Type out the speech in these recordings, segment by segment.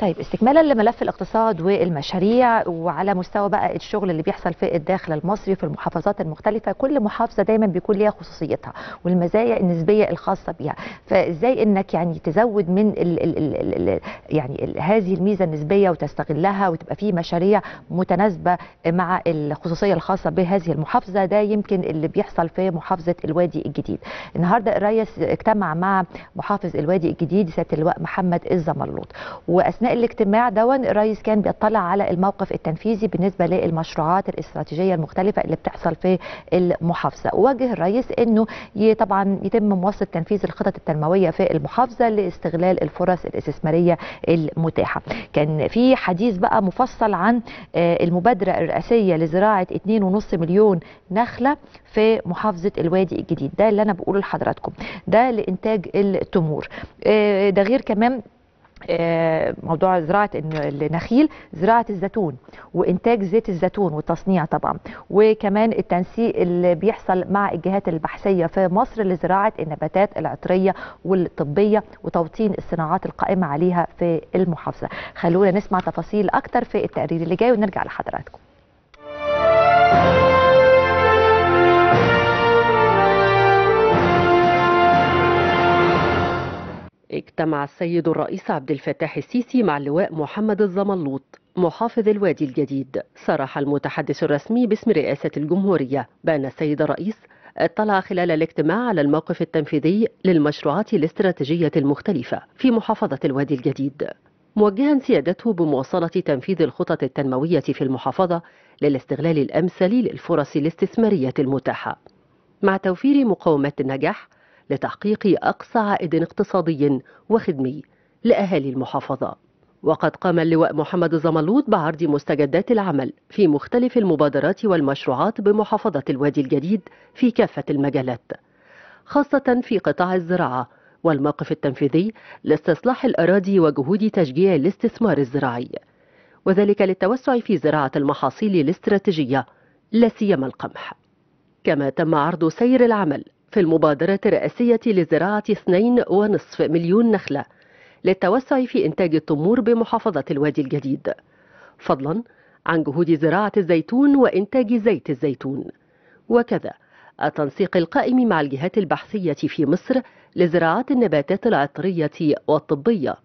طيب استكمالا لملف الاقتصاد والمشاريع وعلى مستوى بقى الشغل اللي بيحصل في الداخل المصري في المحافظات المختلفه كل محافظه دايما بيكون ليها خصوصيتها والمزايا النسبيه الخاصه بيها فازاي انك يعني تزود من الـ الـ الـ الـ يعني الـ هذه الميزه النسبيه وتستغلها وتبقى في مشاريع متناسبه مع الخصوصيه الخاصه بهذه المحافظه ده يمكن اللي بيحصل في محافظه الوادي الجديد النهارده الريس اجتمع مع محافظ الوادي الجديد سياده اللواء محمد الزمرلوط واثناء الاجتماع دون الرئيس كان بيطلع على الموقف التنفيذي بالنسبه للمشروعات الاستراتيجيه المختلفه اللي بتحصل في المحافظه ووجه الرئيس انه طبعا يتم مواصله تنفيذ الخطط التنمويه في المحافظه لاستغلال الفرص الاستثماريه المتاحه كان في حديث بقى مفصل عن آه، المبادره الرئاسيه لزراعه 2.5 مليون نخله في محافظه الوادي الجديد ده اللي انا بقوله لحضراتكم ده لانتاج التمور آه، ده غير كمان آه، موضوع زراعه النخيل زراعه الزيتون وانتاج زيت الزيتون والتصنيع طبعا وكمان التنسيق اللي بيحصل مع الجهات البحثيه في مصر لزراعه النباتات العطريه والطبيه وتوطين الصناعات القائمه عليها في المحافظه خلونا نسمع تفاصيل اكتر في التقرير اللي جاي ونرجع لحضراتكم اجتمع السيد الرئيس عبد الفتاح السيسي مع اللواء محمد الزملوط محافظ الوادي الجديد صرح المتحدث الرسمي باسم رئاسة الجمهورية بأن السيد الرئيس اطلع خلال الاجتماع على الموقف التنفيذي للمشروعات الاستراتيجية المختلفة في محافظة الوادي الجديد موجها سيادته بمواصلة تنفيذ الخطط التنموية في المحافظة للاستغلال الأمثل للفرص الاستثمارية المتاحة مع توفير مقومات النجاح لتحقيق أقصى عائد اقتصادي وخدمي لأهالي المحافظة وقد قام اللواء محمد زملوط بعرض مستجدات العمل في مختلف المبادرات والمشروعات بمحافظة الوادي الجديد في كافة المجالات خاصة في قطاع الزراعة والموقف التنفيذي لاستصلاح الأراضي وجهود تشجيع الاستثمار الزراعي وذلك للتوسع في زراعة المحاصيل الاستراتيجية لا سيما القمح كما تم عرض سير العمل في المبادرة الرئاسية لزراعة 2.5 مليون نخلة للتوسع في إنتاج التمور بمحافظة الوادي الجديد فضلا عن جهود زراعة الزيتون وإنتاج زيت الزيتون وكذا التنسيق القائم مع الجهات البحثية في مصر لزراعة النباتات العطرية والطبية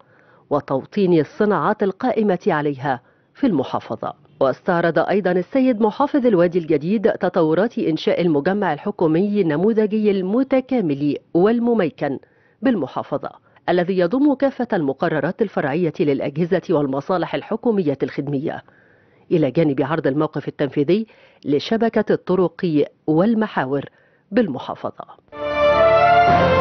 وتوطين الصناعات القائمة عليها في المحافظة واستعرض أيضا السيد محافظ الوادي الجديد تطورات إنشاء المجمع الحكومي النموذجي المتكامل والمميكن بالمحافظة الذي يضم كافة المقررات الفرعية للأجهزة والمصالح الحكومية الخدمية إلى جانب عرض الموقف التنفيذي لشبكة الطرق والمحاور بالمحافظة